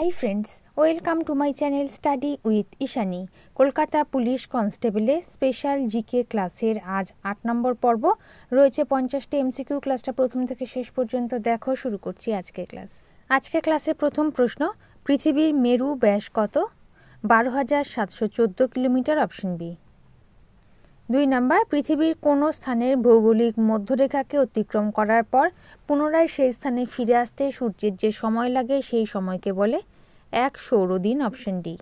high friends welcome to my channel study with Ishani Kolkata police কনস্টেবলে special GK ক্লাসের আজ আট নম্বর পর্ব রয়েছে পঞ্চাশটি এমসিকিউ ক্লাসটা প্রথম থেকে শেষ পর্যন্ত দেখো শুরু করছি আজকে ক্লাস আজকে ক্লাসে প্রথম প্রশ্ন পৃথিবীর মেরু ব্যাস কত বারো হাজার সাতশো চোদ্দো কিলোমিটার অপশন বি দুই নাম্বার পৃথিবীর কোনো স্থানের ভৌগোলিক মধ্যরেখাকে অতিক্রম করার পর পুনরায় সেই স্থানে ফিরে আসতে সূর্যের যে সময় লাগে সেই সময়কে বলে এক সৌরদিন অপশন ডি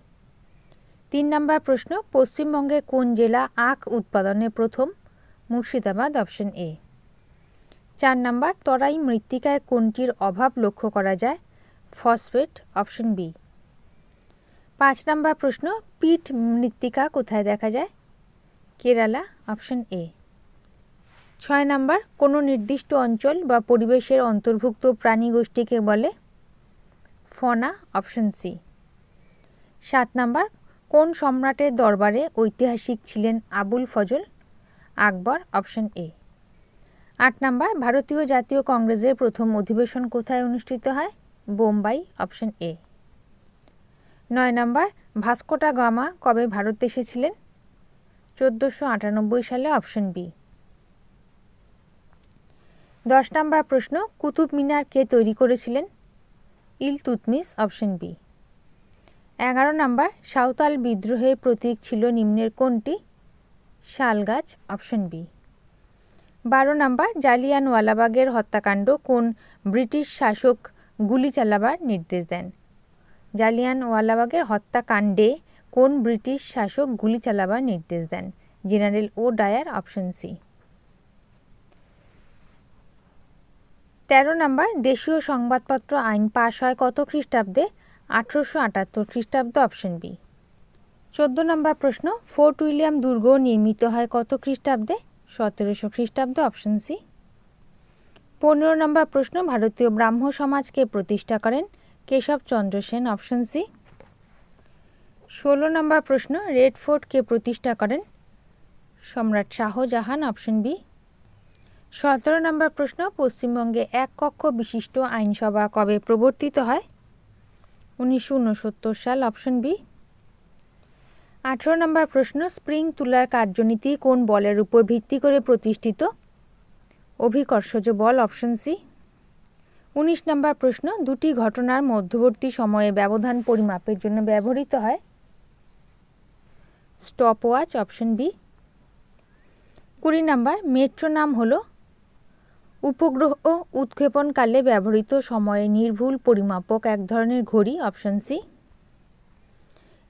তিন নাম্বার প্রশ্ন পশ্চিমবঙ্গের কোন জেলা আখ উৎপাদনে প্রথম মুর্শিদাবাদ অপশন এ চার নাম্বার তরাই মৃত্তিকায় কোনটির অভাব লক্ষ্য করা যায় ফসফেট অপশন বি পাঁচ নাম্বার প্রশ্ন পিঠ মৃত্তিকা কোথায় দেখা যায় কেরালা অপশন এ ছয় নাম্বার কোনো নির্দিষ্ট অঞ্চল বা পরিবেশের অন্তর্ভুক্ত প্রাণী গোষ্ঠীকে বলে ফনা অপশন সি সাত নাম্বার কোন সম্রাটের দরবারে ঐতিহাসিক ছিলেন আবুল ফজল আকবর অপশন এ আট নাম্বার ভারতীয় জাতীয় কংগ্রেসের প্রথম অধিবেশন কোথায় অনুষ্ঠিত হয় বোম্বাই অপশন এ নয় নাম্বার ভাস্কোটা গামা কবে ভারত এসেছিলেন চোদ্দোশো আটানব্বই সালে অপশন বি দশ নম্বর প্রশ্ন কুতুব মিনার কে তৈরি করেছিলেন ইল তুতমিস অপশন বি এগারো নম্বর সাঁওতাল বিদ্রোহের প্রতীক ছিল নিম্নের কোনটি শালগাছ অপশন বি বারো নম্বর জালিয়ানওয়ালাবাগের হত্যাকাণ্ড কোন ব্রিটিশ শাসক গুলি চালাবার নির্দেশ দেন জালিয়ানওয়ালাবাগের হত্যাকাণ্ডে কোন ব্রিটিশ শাসক গুলি চালাবার নির্দেশ দেন জেনারেল ও ডায়ার অপশন সি তেরো নম্বর দেশীয় সংবাদপত্র আইন পাশ হয় কত খ্রিস্টাব্দে আঠারোশো আটাত্তর খ্রিস্টাব্দ অপশন বি চোদ্দ নম্বর প্রশ্ন ফোর্ট উইলিয়াম দুর্গ নির্মিত হয় কত খ্রিস্টাব্দে সতেরোশো খ্রিস্টাব্দ অপশন সি পনেরো নম্বর প্রশ্ন ভারতীয় ব্রাহ্ম সমাজকে প্রতিষ্ঠা করেন কেশব চন্দ্র সেন অপশন সি ষোলো নম্বর প্রশ্ন রেড ফোর্ট কে প্রতিষ্ঠা করেন সম্রাট শাহজাহান অপশন বি সতেরো নম্বর প্রশ্ন পশ্চিমবঙ্গে এক কক্ষ বিশিষ্ট আইনসভা কবে প্রবর্তিত হয় উনিশশো উনসত্তর সাল অপশন বি আঠেরো নম্বর প্রশ্ন স্প্রিং তুলার কার্যনীতি কোন বলের উপর ভিত্তি করে প্রতিষ্ঠিত অভিকর্ষজ বল অপশন সি উনিশ নম্বর প্রশ্ন দুটি ঘটনার মধ্যবর্তী সময়ে ব্যবধান পরিমাপের জন্য ব্যবহৃত হয় স্টপ ওয়াচ অপশন বি কুড়ি নাম্বার মেট্রো নাম হল উপগ্রহ উৎক্ষেপণকালে ব্যবহৃত সময়ে নির্ভুল পরিমাপক এক ধরনের ঘড়ি অপশন সি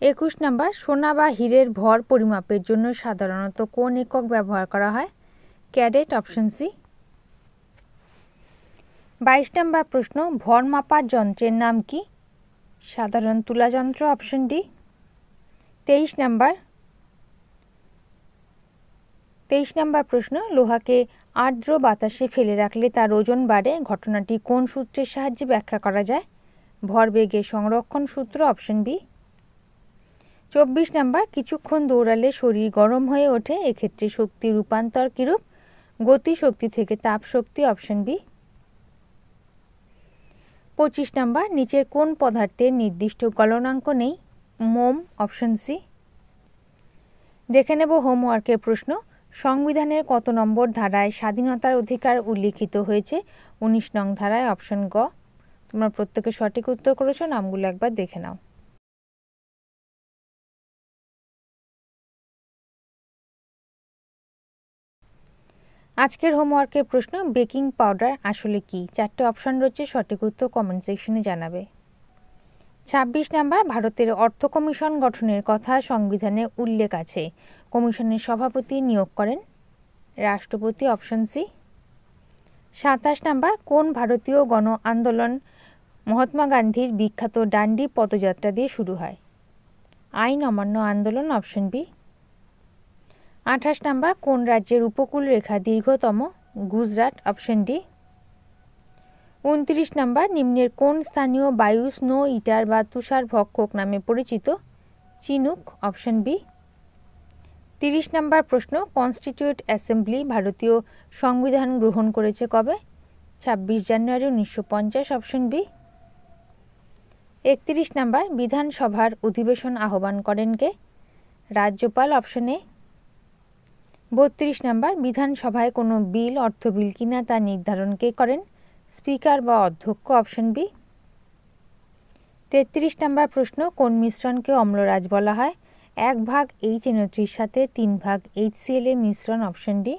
একুশ নাম্বার সোনা বা হীরের ভর পরিমাপের জন্য সাধারণত কোন একক ব্যবহার করা হয় ক্যাডেট অপশন সি বাইশ নাম্বার প্রশ্ন ভর মাপার যন্ত্রের নাম কি সাধারণ তুলা যন্ত্র অপশন ডি তেইশ নাম্বার তেইশ নম্বর প্রশ্ন লোহাকে আর্দ্র বাতাসে ফেলে রাখলে তার ওজন বাড়ে ঘটনাটি কোন সূত্রের সাহায্যে ব্যাখ্যা করা যায় ভরবেগে সংরক্ষণ সূত্র অপশন বি চব্বিশ নাম্বার কিছুক্ষণ দৌড়ালে শরীর গরম হয়ে ওঠে এক্ষেত্রে শক্তি রূপান্তর কীরূপ গতি শক্তি থেকে তাপ শক্তি অপশন বি পঁচিশ নাম্বার নিচের কোন পদার্থের নির্দিষ্ট গলনাঙ্ক নেই মোম অপশন সি দেখে নেব হোমওয়ার্কের প্রশ্ন সংবিধানের কত নম্বর ধারায় স্বাধীনতার অধিকার উল্লিখিত হয়েছে উনিশ নং ধারায় অপশন গ তোমরা প্রত্যেকে সঠিক উত্তর করেছো নামগুলো একবার দেখে নাও আজকের হোমওয়ার্কের প্রশ্ন বেকিং পাউডার আসলে কি চারটে অপশন রয়েছে সঠিক উত্তর কমেন্ট সেকশনে জানাবে ২৬ নম্বর ভারতের অর্থ কমিশন গঠনের কথা সংবিধানে উল্লেখ আছে কমিশনের সভাপতি নিয়োগ করেন রাষ্ট্রপতি অপশন সি সাতাশ নাম্বার কোন ভারতীয় গণ আন্দোলন মহাত্মা গান্ধীর বিখ্যাত ডান্ডি পদযাত্রা দিয়ে শুরু হয় আইন অমান্য আন্দোলন অপশন বি আঠাশ নাম্বার কোন রাজ্যের উপকূল রেখা দীর্ঘতম গুজরাট অপশন ডি উনত্রিশ নাম্বার নিম্নের কোন স্থানীয় বায়ু স্নো ইটার বা তুষার ভক্ষক নামে পরিচিত চিনুক অপশন বি তিরিশ নাম্বার প্রশ্ন কনস্টিটিউট অ্যাসেম্বলি ভারতীয় সংবিধান গ্রহণ করেছে কবে ছাব্বিশ জানুয়ারি উনিশশো পঞ্চাশ অপশন বি একত্রিশ নাম্বার বিধানসভার অধিবেশন আহ্বান করেন কে রাজ্যপাল অপশনে বত্রিশ নাম্বার বিধানসভায় কোনো বিল অর্থ বিল কিনা তা নির্ধারণ কে করেন স্পিকার বা অধ্যক্ষ অপশন বি তেত্রিশ নম্বর প্রশ্ন কোন মিশ্রণকে অম্লরাজ বলা হয় এক ভাগ এইচ এনওটির সাথে তিন ভাগ এইচ সিএলএ মিশ্রণ অপশন ডি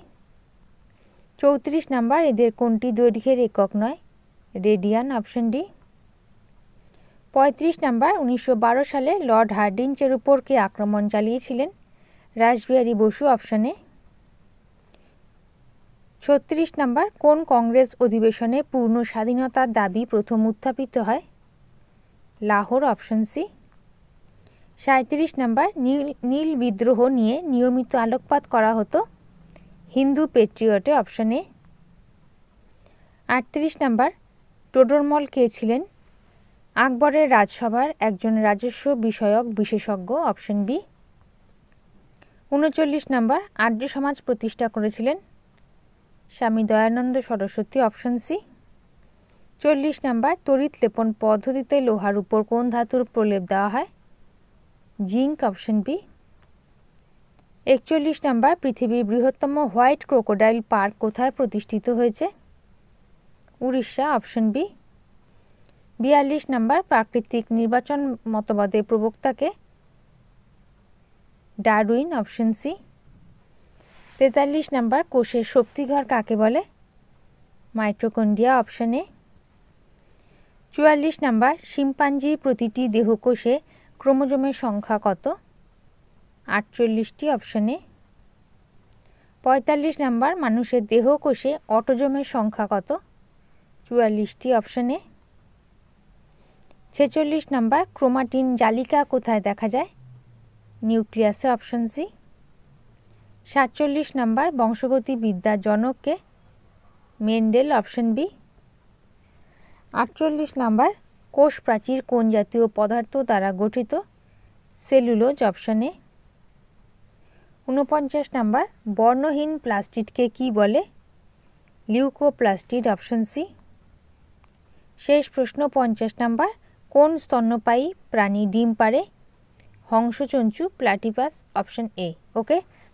চৌত্রিশ নাম্বার এদের কোনটি দৈর্ঘ্যের একক নয় রেডিয়ান অপশন ডি পঁয়ত্রিশ নম্বর উনিশশো সালে লর্ড হার্ডিঞ্চের উপর কে আক্রমণ চালিয়েছিলেন রাসবিহারী বসু অপশনে ছত্রিশ নম্বর কোন কংগ্রেস অধিবেশনে পূর্ণ স্বাধীনতার দাবি প্রথম উত্থাপিত হয় লাহোর অপশন সি সাঁত্রিশ নম্বর নীল নীল বিদ্রোহ নিয়ে নিয়মিত আলোকপাত করা হতো হিন্দু পেট্রিয়টে অপশন এ আটত্রিশ নম্বর টোডরমল কে ছিলেন আকবরের রাজসভার একজন রাজস্ব বিষয়ক বিশেষজ্ঞ অপশন বি উনচল্লিশ নম্বর আর্য সমাজ প্রতিষ্ঠা করেছিলেন স্বামী দয়ানন্দ সরস্বতী অপশন সি চল্লিশ নাম্বার তড়িৎ লেপন পদ্ধতিতে লোহার উপর কোন ধাতুর প্রলেপ দেওয়া হয় জিঙ্ক অপশন বি একচল্লিশ নাম্বার পৃথিবীর বৃহত্তম হোয়াইট ক্রোকোডাইল পার্ক কোথায় প্রতিষ্ঠিত হয়েছে উড়িষ্যা অপশন বি বিয়াল্লিশ নাম্বার প্রাকৃতিক নির্বাচন মতবাদের প্রবক্তাকে ডারউইন অপশন সি তেতাল্লিশ নাম্বার কোষের শক্তিঘর কাকে বলে মাইট্রোকন্ডিয়া অপশানে চুয়াল্লিশ নাম্বার শিম্পাঞ্জি প্রতিটি দেহকোষে ক্রোমোজোমের সংখ্যা কত আটচল্লিশটি অপশানে পঁয়তাল্লিশ নাম্বার মানুষের দেহকোষে অটোজোমের সংখ্যা কত চুয়াল্লিশটি অপশানে ছেচল্লিশ নাম্বার ক্রোমাটিন জালিকা কোথায় দেখা যায় নিউক্লিয়াসে অপশন সি সাতচল্লিশ নাম্বার বংশগতি বিদ্যা জনককে মেন্ডেল অপশন বি আটচল্লিশ নাম্বার কোষ প্রাচীর কোন জাতীয় পদার্থ দ্বারা গঠিত সেলুলোজ অপশানে ঊনপঞ্চাশ নাম্বার বর্ণহীন প্লাস্টিডকে কি বলে লিউকোপ্লাস্টিড অপশন সি শেষ প্রশ্ন পঞ্চাশ নাম্বার কোন স্তন্যপায়ী প্রাণী ডিম পারে হংসচঞ্চু প্লাটিপাস অপশন এ ওকে